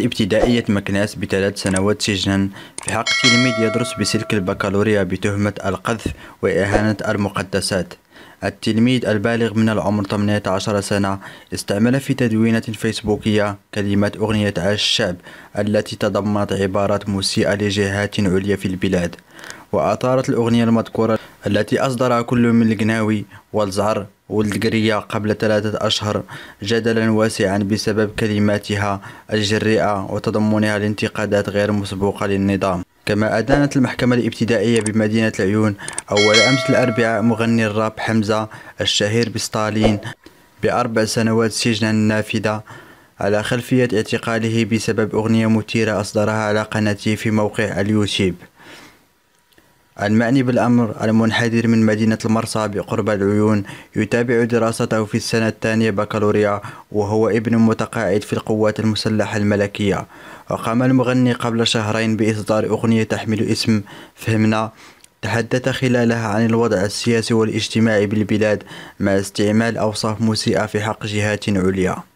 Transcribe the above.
ابتدائية مكناس بثلاث سنوات سجنا في حق تلميذ يدرس بسلك البكالوريا بتهمة القذف وإهانة المقدسات التلميذ البالغ من العمر 18 سنة استعمل في تدوينة فيسبوكية كلمة أغنية عاش الشعب التي تضمنت عبارات مسيئة لجهات عليا في البلاد وأثارت الأغنية المذكورة التي أصدر كل من الجناوي والزعر والقرية قبل ثلاثة أشهر جدلا واسعا بسبب كلماتها الجريئة وتضمنها الانتقادات غير مسبوقة للنظام كما أدانت المحكمة الابتدائية بمدينة العيون أول أمس الأربعاء مغني الراب حمزة الشهير بستالين بأربع سنوات سجنا نافذة على خلفية اعتقاله بسبب أغنية مثيرة أصدرها على قناته في موقع اليوتيوب المعني بالأمر المنحدر من مدينة المرسى بقرب العيون يتابع دراسته في السنة الثانية بكالوريا وهو ابن متقاعد في القوات المسلحة الملكية وقام المغني قبل شهرين بإصدار أغنية تحمل اسم فهمنا تحدث خلالها عن الوضع السياسي والاجتماعي بالبلاد مع استعمال أوصاف مسيئة في حق جهات عليا